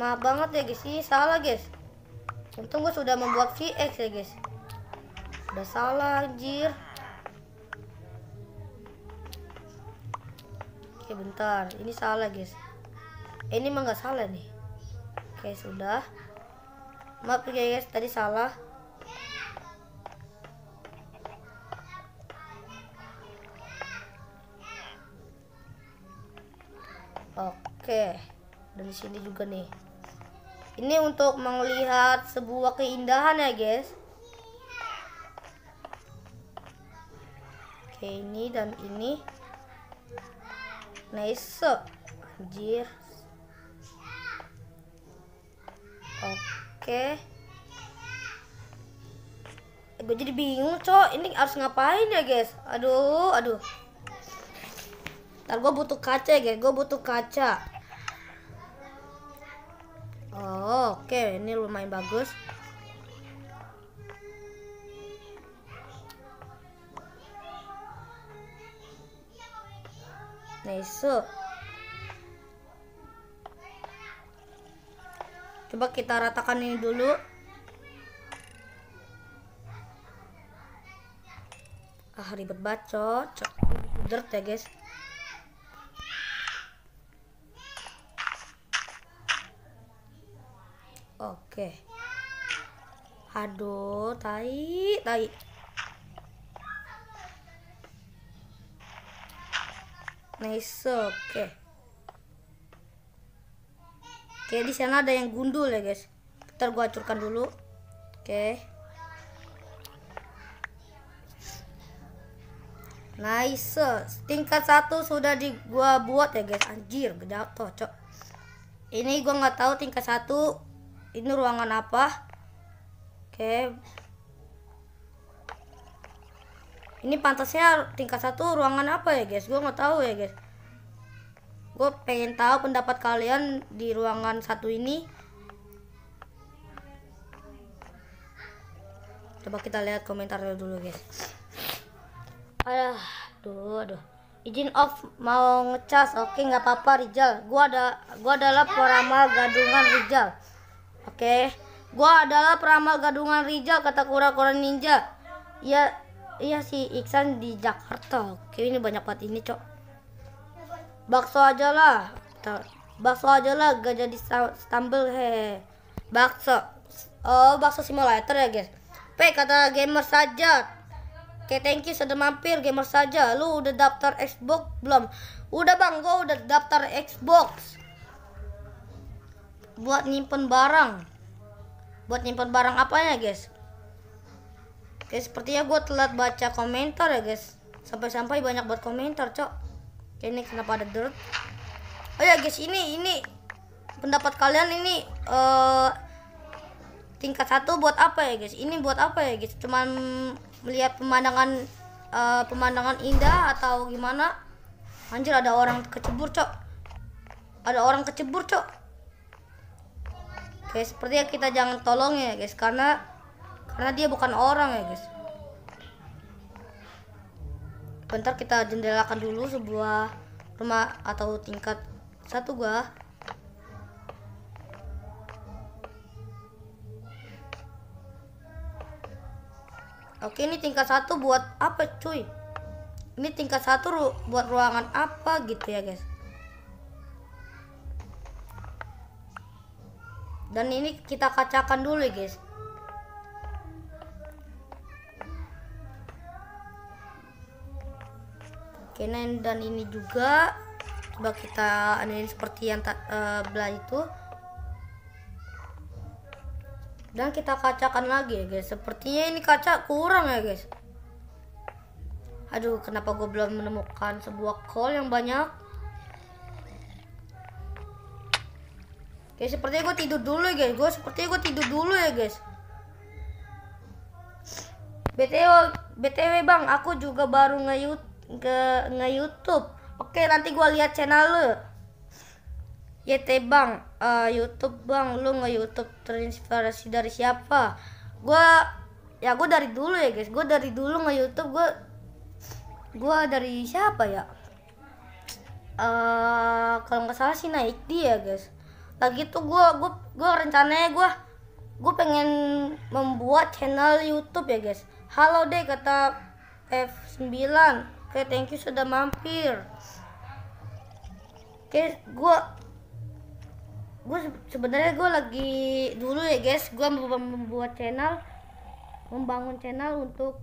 maaf banget ya guys ini salah guys untung gue sudah membuat VX ya guys Udah salah anjir. Oke bentar, ini salah guys. Eh, ini mah gak salah nih. Oke sudah. Maaf ya guys, tadi salah. Oke, dan sini juga nih. Ini untuk melihat sebuah keindahan ya guys. ini dan ini nice anjir oke okay. gue jadi bingung cok ini harus ngapain ya guys aduh aduh ntar gue butuh kaca ya guys gue butuh kaca oh, oke okay. ini lumayan bagus Nice. Coba kita ratakan ini dulu. Ah, ribet banget, cocok. Dirt ya, guys. Oke. Aduh, tai, tai. Nice, oke. Okay. Oke, okay, di sana ada yang gundul ya, guys. Ntar gua hancurkan dulu. Oke. Okay. Nice. Tingkat satu sudah di gua buat ya, guys. Anjir, gede cocok. Ini gua nggak tahu tingkat satu ini ruangan apa. Oke. Okay ini pantasnya tingkat satu ruangan apa ya guys gue nggak tahu ya guys gue pengen tahu pendapat kalian di ruangan satu ini coba kita lihat komentarnya dulu guys aduh aduh izin off mau ngecas oke nggak apa-apa Rizal gue ada gue adalah peramal gadungan Rizal oke gue adalah peramal gadungan Rizal kata kura-kura ninja ya Iya sih Iksan di Jakarta. Oke ini banyak banget ini cok. Bakso aja lah. Bakso aja lah gak jadi stumble he. Bakso. Oh bakso simulator ya guys. P kata gamer saja. Oke thank you sudah mampir gamer saja. Lu udah daftar Xbox belum? Udah bang, gua udah daftar Xbox. Buat nyimpen barang. Buat nyimpen barang apanya guys? Oke, ya, sepertinya gue telat baca komentar ya guys. Sampai-sampai banyak buat komentar, cok. Oke, ini kenapa ada dirt? Oh ya guys, ini ini pendapat kalian ini uh, tingkat satu buat apa ya guys? Ini buat apa ya guys? Cuman melihat pemandangan uh, pemandangan indah atau gimana? Anjir ada orang kecebur, cok. Ada orang kecebur, cok. Oke, sepertinya kita jangan tolong ya guys karena karena dia bukan orang ya guys bentar kita jendelakan dulu sebuah rumah atau tingkat satu gua oke ini tingkat satu buat apa cuy ini tingkat satu ru buat ruangan apa gitu ya guys dan ini kita kacakan dulu ya guys Oke, nah dan ini juga coba kita anuin seperti yang uh, belah itu. Dan kita kacakan lagi ya guys. Sepertinya ini kaca kurang ya guys. Aduh, kenapa gue belum menemukan sebuah call yang banyak? Oke, sepertinya gue tidur dulu ya guys. Gue sepertinya gue tidur dulu ya guys. BTW, BTW Bang, aku juga baru nge-YouTube nge, nge YouTube. Oke, nanti gua lihat channel lu. YT Bang, uh, YouTube Bang, lu nge YouTube terinspirasi dari siapa? Gua ya gua dari dulu ya guys, Gua dari dulu nge YouTube gua gua dari siapa ya? Uh, kalau nggak salah sih naik dia ya, guys. Lagi tuh gua gua gua rencananya gua gue pengen membuat channel YouTube ya guys. Halo deh kata F9 Oke, thank you sudah mampir. Oke, gua gue sebenarnya gue lagi dulu ya guys gue membuat channel membangun channel untuk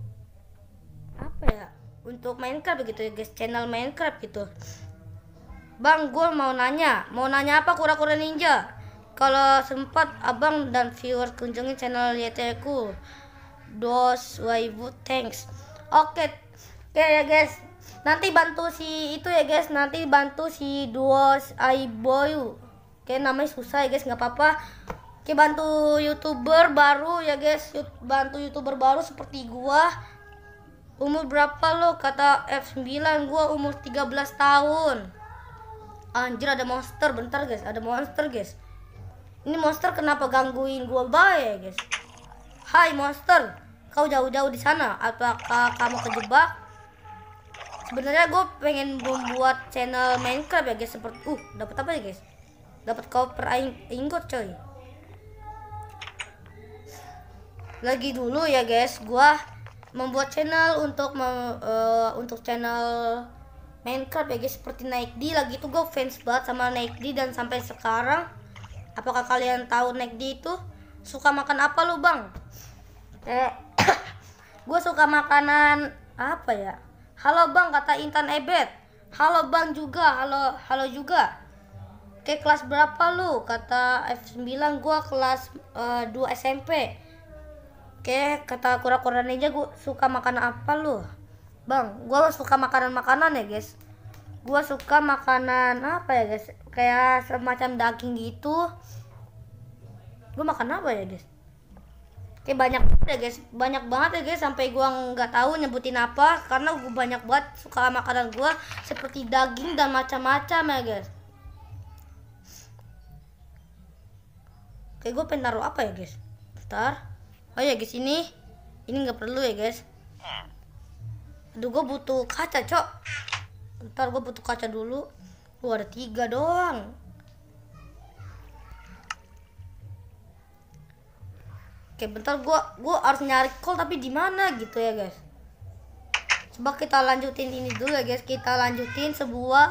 apa ya untuk Minecraft begitu ya guys channel Minecraft gitu bang gue mau nanya mau nanya apa kura-kura ninja kalau sempat abang dan viewer kunjungi channel YT ku dos waibu thanks oke okay, Oke ya guys, nanti bantu si itu ya guys, nanti bantu si duo Aiboyu. Oke namanya susah ya guys, nggak apa-apa. Oke bantu youtuber baru ya guys, bantu youtuber baru seperti gua. Umur berapa lo? Kata F9 gua umur 13 tahun. Anjir ada monster, bentar guys, ada monster guys. Ini monster kenapa gangguin gua bye ya guys? Hai monster, kau jauh-jauh di sana. Apakah kamu kejebak? sebenarnya gue pengen membuat channel Minecraft ya guys seperti uh dapat apa ya guys dapat copper ingot coy lagi dulu ya guys gue membuat channel untuk mem, uh, eh, untuk channel Minecraft ya guys seperti Naik di lagi itu gue fans banget sama Naik di dan sampai sekarang apakah kalian tahu Naik di itu suka makan apa lu bang eh gue suka makanan apa ya Halo bang, kata Intan Ebet. Halo bang juga, halo halo juga. Oke, kelas berapa lu? Kata F9 gua kelas uh, eh, 2 SMP. Oke, kata kura-kura aja gua suka makan apa lu? Bang, gua suka makanan-makanan ya, guys. Gua suka makanan apa ya, guys? Kayak semacam daging gitu. Gua makan apa ya, guys? kayak banyak banget ya guys banyak banget ya guys sampai gua nggak tahu nyebutin apa karena gua banyak banget suka makanan gua seperti daging dan macam-macam ya guys kayak gua pengen taruh apa ya guys ntar oh ya guys ini ini nggak perlu ya guys aduh gua butuh kaca cok ntar gua butuh kaca dulu gua ada tiga doang Oke, bentar gua gua harus nyari call tapi di mana gitu ya, guys. Coba kita lanjutin ini dulu ya, guys. Kita lanjutin sebuah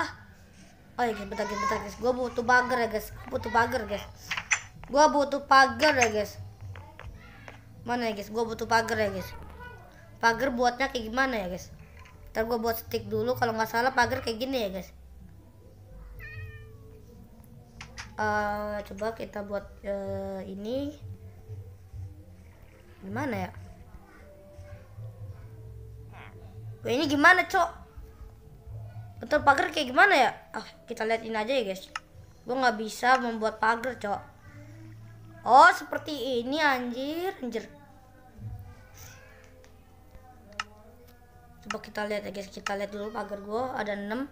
Oh ya, guys, bentar, guys, bentar, guys. Gua butuh pagar ya, guys. Gua butuh pagar, guys. Gua butuh pagar ya, guys. Mana ya, guys? Gua butuh pagar ya, guys. Pagar buatnya kayak gimana ya, guys? Ntar gue buat stick dulu kalau nggak salah pagar kayak gini ya guys. Uh, coba kita buat uh, ini gimana ya Wah, ini gimana cok betul pagar kayak gimana ya ah kita liatin aja ya guys gue nggak bisa membuat pagar cok oh seperti ini anjir anjir coba kita lihat ya guys kita lihat dulu pagar gue ada 6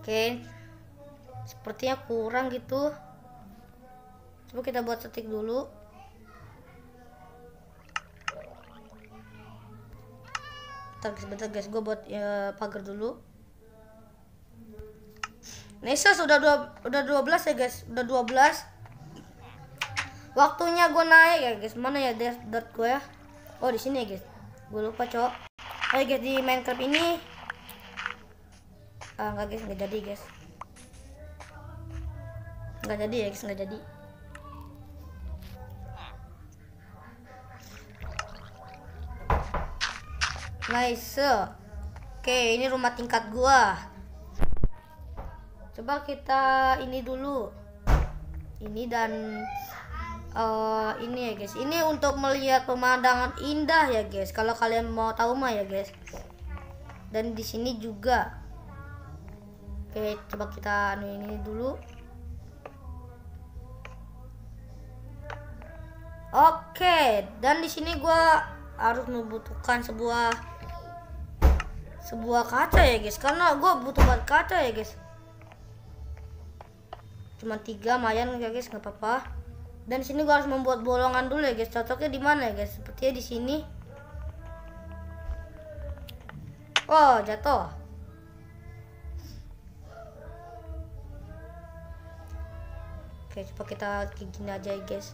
oke sepertinya kurang gitu coba kita buat setik dulu Ntar sebentar guys, gue buat ya, pagar dulu. Nesa sudah dua, udah 12 ya guys, udah 12. Waktunya gue naik ya guys. Mana ya dashboard gue ya? Oh, di sini ya guys. Gue lupa, Cok. Oh, ya, guys di Minecraft ini ah, enggak guys, enggak jadi guys. Enggak jadi ya guys, enggak jadi. Nice. Oke, ini rumah tingkat gua. Coba kita ini dulu. Ini dan uh, ini ya guys. Ini untuk melihat pemandangan indah ya guys. Kalau kalian mau tahu mah ya guys. Dan di sini juga. Oke, coba kita anu ini dulu. Oke, dan di sini gua harus membutuhkan sebuah sebuah kaca ya guys karena gue butuh buat kaca ya guys cuma tiga mayan ya guys nggak apa-apa dan sini gue harus membuat bolongan dulu ya guys cocoknya di mana ya guys sepertinya di sini oh jatuh oke coba kita gini aja ya guys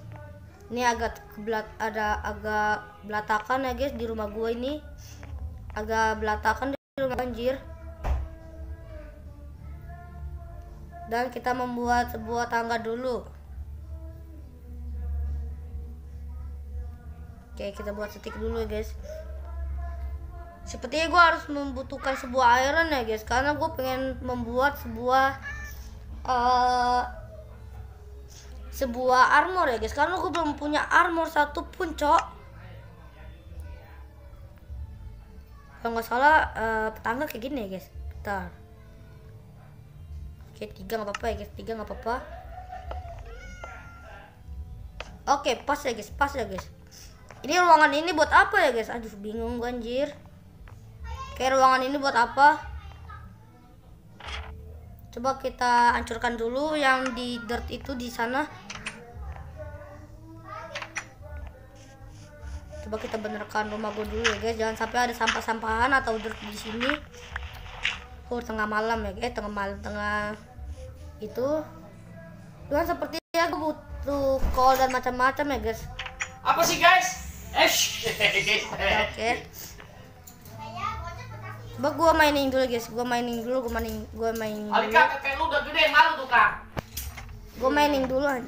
ini agak kebelat ada agak belatakan ya guys di rumah gue ini agak belatakan juga banjir dan kita membuat sebuah tangga dulu oke kita buat setik dulu guys sepertinya gue harus membutuhkan sebuah iron ya guys karena gue pengen membuat sebuah uh, sebuah armor ya guys karena gue belum punya armor satu pun cok kalau nggak salah uh, eh, petangga kayak gini ya guys bentar oke tiga nggak apa-apa ya guys tiga nggak apa-apa oke pas ya guys pas ya guys ini ruangan ini buat apa ya guys aduh bingung gue anjir kayak ruangan ini buat apa coba kita hancurkan dulu yang di dirt itu di sana coba kita benerkan rumah gue dulu ya guys jangan sampai ada sampah-sampahan atau dirt di sini oh tengah malam ya guys tengah malam tengah itu cuman seperti ya gue butuh call dan macam-macam ya guys apa sih guys eh oke okay, coba gue mainin dulu guys gue mainin dulu gue mainin gue mainin dulu. Alika kakek lu udah gede malu tuh kak gue mainin dulu aja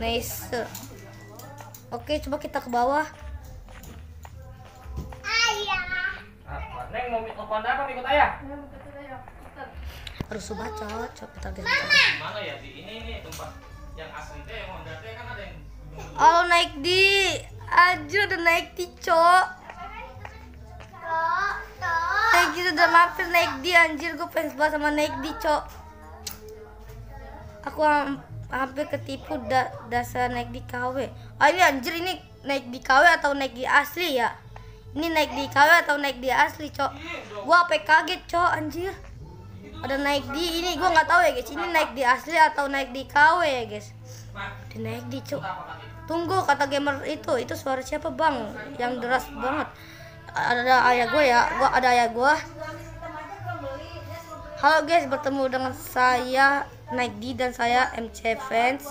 nice Oke, coba kita ke bawah. Ayah. Apa? Neng mau telepon apa ikut ayah? Harus coba cocok kita ganti. Mana ya di ini nih tempat yang asli teh yang Honda teh kan ada yang Oh naik di aja udah naik di cok Naik di udah mampir naik di anjir gue pengen sebelah sama naik di cok Aku hampir ketipu da dasar naik di KW Oh ah, ini anjir ini naik di KW atau naik di asli ya ini naik di KW atau naik di asli cok gua apa kaget cok anjir ada naik di ini gua nggak tahu ya guys ini naik di asli atau naik di KW ya guys di naik di cok tunggu kata gamer itu itu suara siapa bang yang deras banget ada ada ayah gue ya gua ada ayah gua. halo guys bertemu dengan saya Nike di dan saya MC fans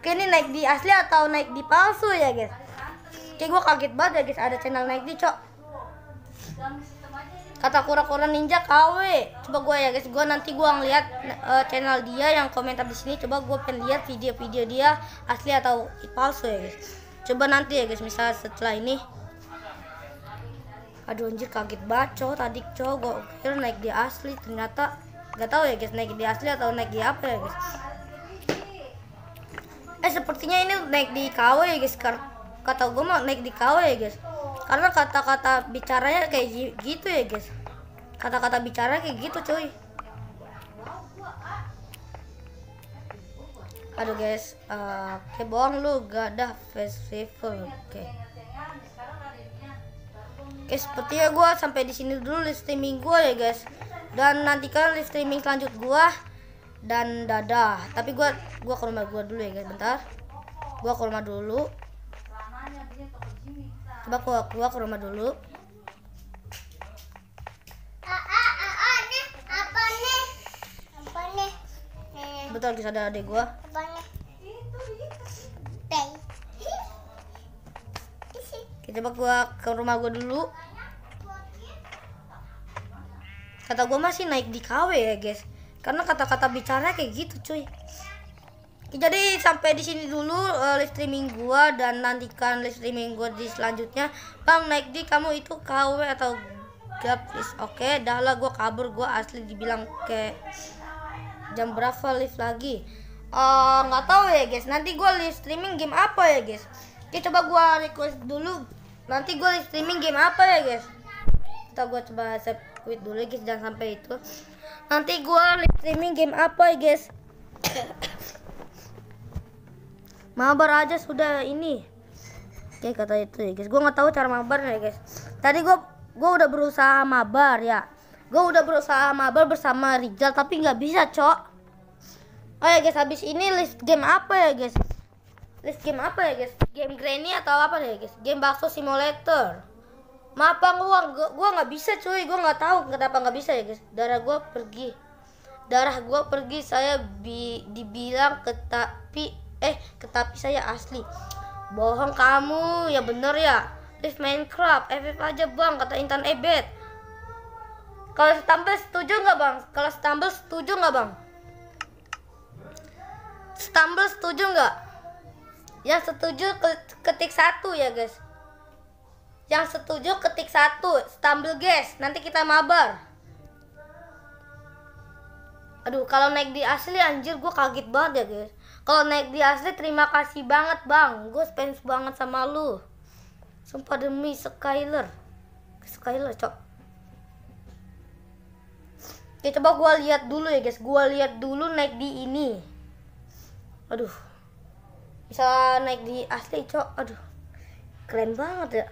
oke ini naik di asli atau Nike di palsu ya guys kayak gue kaget banget ya guys ada channel Nike di cok kata kura-kura ninja KW coba gue ya guys gue nanti gue ngeliat uh, channel dia yang komentar di sini coba gue pengen lihat video-video dia asli atau palsu ya guys coba nanti ya guys misal setelah ini aduh anjir kaget banget cok tadi cowok gue kira naik di asli ternyata nggak tahu ya guys naik di asli atau naik di apa ya guys eh sepertinya ini naik di KW ya guys kata gue mau naik di KW ya guys karena kata-kata bicaranya kayak gitu ya guys kata-kata bicara kayak gitu cuy aduh guys uh, eh, kayak bohong lu gak ada festival oke okay. Oke, sepertinya gue sampai di sini dulu streaming gue ya guys dan nantikan live streaming selanjut gua dan dadah tapi gua gua ke rumah gua dulu ya guys bentar gua ke rumah dulu coba gua gua ke rumah dulu betul bisa ada adik gua kita coba gua ke rumah gua dulu kata gue masih naik di KW ya guys karena kata-kata bicara kayak gitu cuy jadi sampai di sini dulu uh, live streaming gue dan nantikan live streaming gue di selanjutnya bang naik di kamu itu KW atau gap please oke okay, dah lah gue kabur gue asli dibilang kayak jam berapa live lagi eh, nggak uh, tahu ya guys nanti gue live streaming game apa ya guys kita coba gue request dulu nanti gue live streaming game apa ya guys kita gua coba accept quit dulu guys jangan sampai itu nanti gue live streaming game apa ya guys mabar aja sudah ini oke kata itu ya guys gue nggak tahu cara mabar ya guys tadi gue gue udah berusaha mabar ya gue udah berusaha mabar bersama Rizal tapi nggak bisa cok oh ya guys habis ini list game apa ya guys list game apa ya guys game granny atau apa ya guys game bakso simulator maaf bang gua gua nggak bisa cuy gue nggak tahu kenapa nggak bisa ya guys darah gue pergi darah gue pergi saya bi dibilang ketapi eh ketapi saya asli bohong kamu ya bener ya live Minecraft FF aja bang kata Intan Ebet kalau stumble setuju nggak bang kalau stumble setuju nggak bang stumble setuju nggak yang setuju ketik satu ya guys yang setuju ketik satu, stumble guys. Nanti kita mabar. Aduh, kalau naik di asli anjir gue kaget banget ya guys. Kalau naik di asli terima kasih banget bang. Gue spend banget sama lu. Sumpah demi Skyler. Skyler cok. Ya coba gue lihat dulu ya guys. Gue lihat dulu naik di ini. Aduh. Bisa naik di asli cok. Aduh. Keren banget ya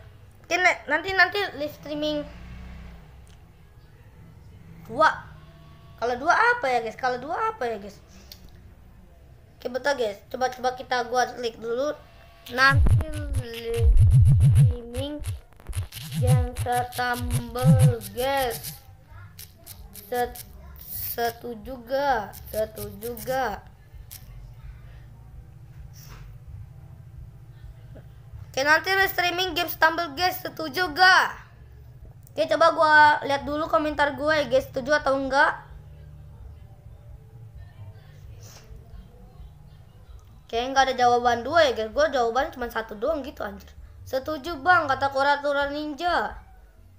nanti nanti nanti live streaming dua kalau dua apa ya guys kalau dua apa ya guys oke betul guys coba-coba kita gua klik dulu nanti live streaming yang tertambel guys Set, juga, satu juga. Oke nanti streaming game stumble guys setuju gak? Oke coba gua lihat dulu komentar gue ya guys setuju atau enggak Kayaknya nggak ada jawaban dua ya guys Gua jawaban cuma satu doang gitu anjir Setuju bang kata kuratura ninja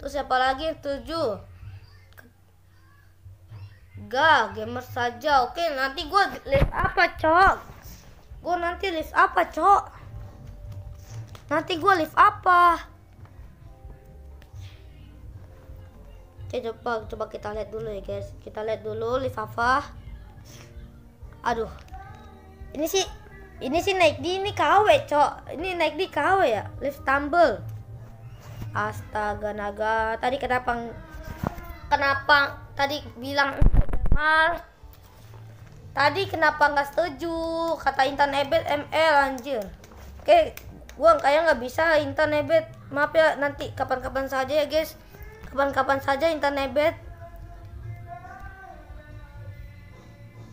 Terus siapa lagi yang setuju? Gak, gamer saja Oke nanti gua list apa cok Gua nanti list apa cok Nanti gue lift apa? Oke, coba coba kita lihat dulu ya guys. Kita lihat dulu lift apa. Aduh. Ini sih ini sih naik di ini KW, Cok. Ini naik di KW ya, lift tumble. Astaga naga. Tadi kenapa kenapa tadi bilang Mar tadi kenapa nggak setuju kata Intan ebel, ML anjir oke gua kayak nggak bisa intan nebet maaf ya nanti kapan-kapan saja ya guys kapan-kapan saja intan nebet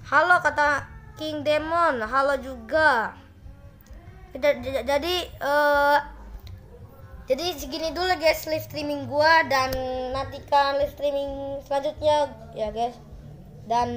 halo kata King Demon halo juga jadi uh, jadi segini dulu guys live streaming gua dan nantikan live streaming selanjutnya ya guys dan